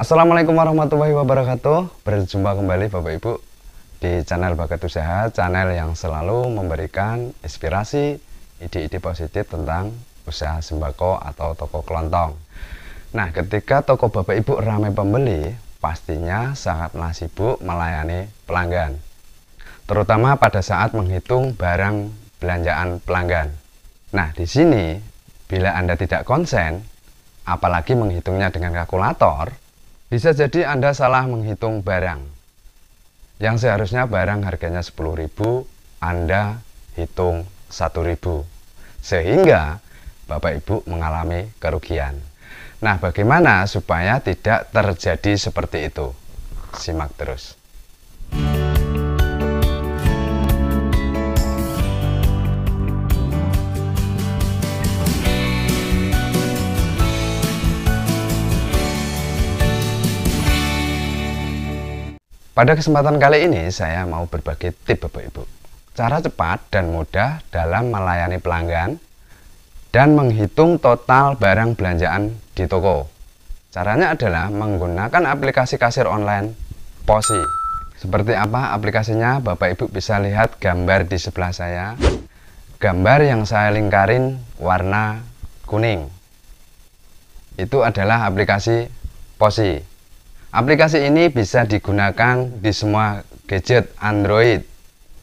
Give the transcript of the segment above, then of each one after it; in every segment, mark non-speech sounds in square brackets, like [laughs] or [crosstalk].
Assalamualaikum warahmatullahi wabarakatuh. Berjumpa kembali Bapak Ibu di channel Bakat Usaha, channel yang selalu memberikan inspirasi, ide-ide positif tentang usaha sembako atau toko kelontong. Nah, ketika toko Bapak Ibu ramai pembeli, pastinya sangatlah sibuk melayani pelanggan. Terutama pada saat menghitung barang belanjaan pelanggan. Nah, di sini bila Anda tidak konsen, apalagi menghitungnya dengan kalkulator, bisa jadi Anda salah menghitung barang. Yang seharusnya barang harganya 10.000, Anda hitung 1.000. Sehingga Bapak Ibu mengalami kerugian. Nah, bagaimana supaya tidak terjadi seperti itu? Simak terus. Pada kesempatan kali ini saya mau berbagi tip Bapak Ibu. Cara cepat dan mudah dalam melayani pelanggan dan menghitung total barang belanjaan di toko. Caranya adalah menggunakan aplikasi kasir online POSI. Seperti apa aplikasinya? Bapak Ibu bisa lihat gambar di sebelah saya. Gambar yang saya lingkarin warna kuning. Itu adalah aplikasi POSI. Aplikasi ini bisa digunakan di semua gadget Android,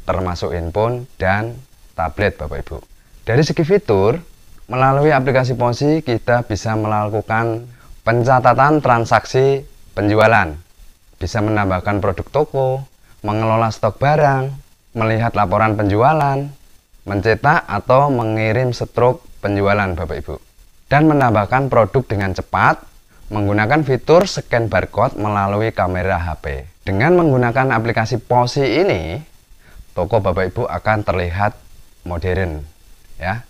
termasuk handphone dan tablet Bapak Ibu. Dari segi fitur, melalui aplikasi Ponzi kita bisa melakukan pencatatan transaksi penjualan, bisa menambahkan produk toko, mengelola stok barang, melihat laporan penjualan, mencetak atau mengirim stroke penjualan Bapak Ibu, dan menambahkan produk dengan cepat menggunakan fitur scan barcode melalui kamera HP. Dengan menggunakan aplikasi POSI ini, toko Bapak Ibu akan terlihat modern ya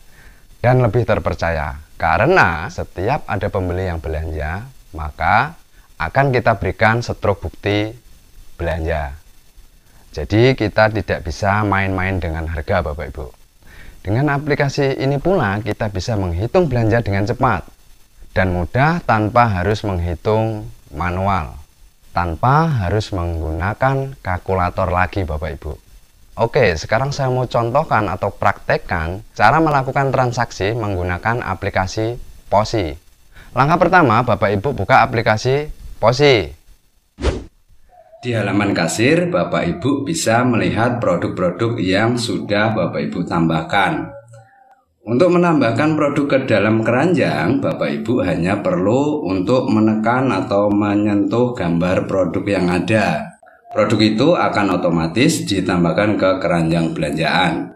dan lebih terpercaya. Karena setiap ada pembeli yang belanja, maka akan kita berikan setruk bukti belanja. Jadi kita tidak bisa main-main dengan harga Bapak Ibu. Dengan aplikasi ini pula kita bisa menghitung belanja dengan cepat dan mudah tanpa harus menghitung manual, tanpa harus menggunakan kalkulator lagi Bapak Ibu. Oke, sekarang saya mau contohkan atau praktekkan cara melakukan transaksi menggunakan aplikasi POSI. Langkah pertama, Bapak Ibu buka aplikasi POSI. Di halaman kasir, Bapak Ibu bisa melihat produk-produk yang sudah Bapak Ibu tambahkan. Untuk menambahkan produk ke dalam keranjang, Bapak Ibu hanya perlu untuk menekan atau menyentuh gambar produk yang ada. Produk itu akan otomatis ditambahkan ke keranjang belanjaan.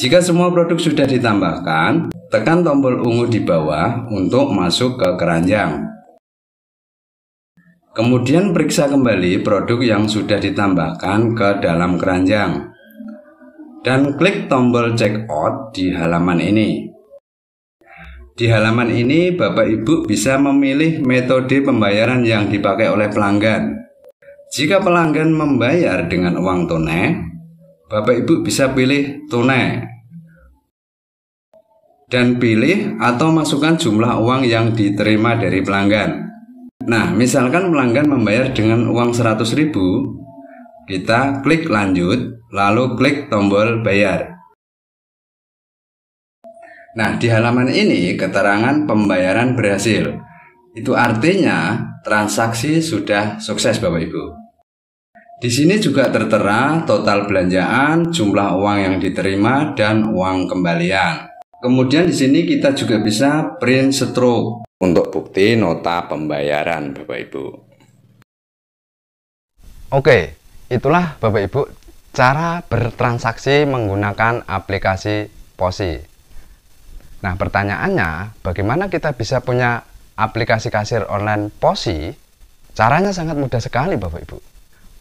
Jika semua produk sudah ditambahkan, tekan tombol ungu di bawah untuk masuk ke keranjang. Kemudian periksa kembali produk yang sudah ditambahkan ke dalam keranjang dan klik tombol check out di halaman ini. Di halaman ini, Bapak Ibu bisa memilih metode pembayaran yang dipakai oleh pelanggan. Jika pelanggan membayar dengan uang tunai, Bapak Ibu bisa pilih tunai dan pilih atau masukkan jumlah uang yang diterima dari pelanggan. Nah, misalkan pelanggan membayar dengan uang 100.000, kita klik lanjut, lalu klik tombol bayar. Nah, di halaman ini keterangan pembayaran berhasil. Itu artinya transaksi sudah sukses Bapak Ibu. Di sini juga tertera total belanjaan, jumlah uang yang diterima, dan uang kembalian. Kemudian di sini kita juga bisa print stroke untuk bukti nota pembayaran Bapak Ibu. Oke, itulah Bapak Ibu cara bertransaksi menggunakan aplikasi POSI. Nah, pertanyaannya, bagaimana kita bisa punya aplikasi kasir online POSI? Caranya sangat mudah sekali, Bapak Ibu.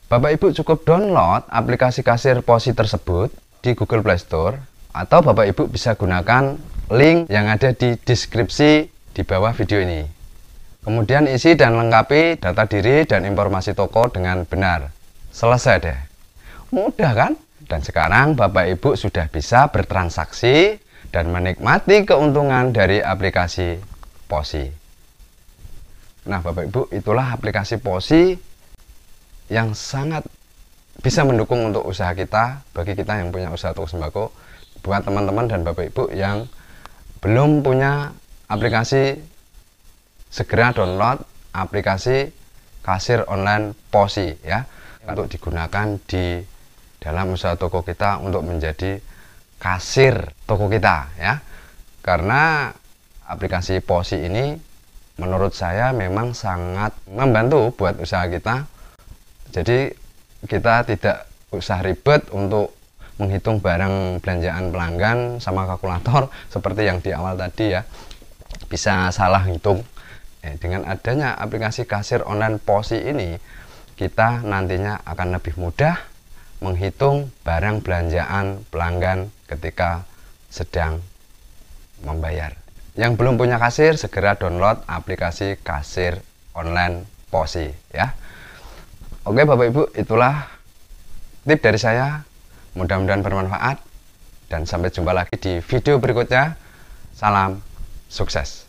Bapak Ibu cukup download aplikasi kasir POSI tersebut di Google Play Store atau Bapak Ibu bisa gunakan link yang ada di deskripsi di bawah video ini. Kemudian isi dan lengkapi data diri dan informasi toko dengan benar. Selesai deh. Mudah kan? Dan sekarang Bapak Ibu sudah bisa bertransaksi dan menikmati keuntungan dari aplikasi POSI. Nah, Bapak Ibu, itulah aplikasi POSI yang sangat bisa mendukung untuk usaha kita bagi kita yang punya usaha toko sembako buat teman-teman dan Bapak Ibu yang belum punya aplikasi segera download aplikasi kasir online POSI ya untuk digunakan di dalam usaha toko kita untuk menjadi kasir toko kita ya karena aplikasi POSI ini menurut saya memang sangat membantu buat usaha kita jadi kita tidak usah ribet untuk menghitung barang belanjaan pelanggan sama kalkulator [laughs] seperti yang di awal tadi ya bisa salah hitung eh, dengan adanya aplikasi kasir online POSI ini kita nantinya akan lebih mudah menghitung barang belanjaan pelanggan ketika sedang membayar. Yang belum punya kasir segera download aplikasi kasir online Posi ya. Oke Bapak Ibu, itulah tip dari saya. Mudah-mudahan bermanfaat dan sampai jumpa lagi di video berikutnya. Salam sukses.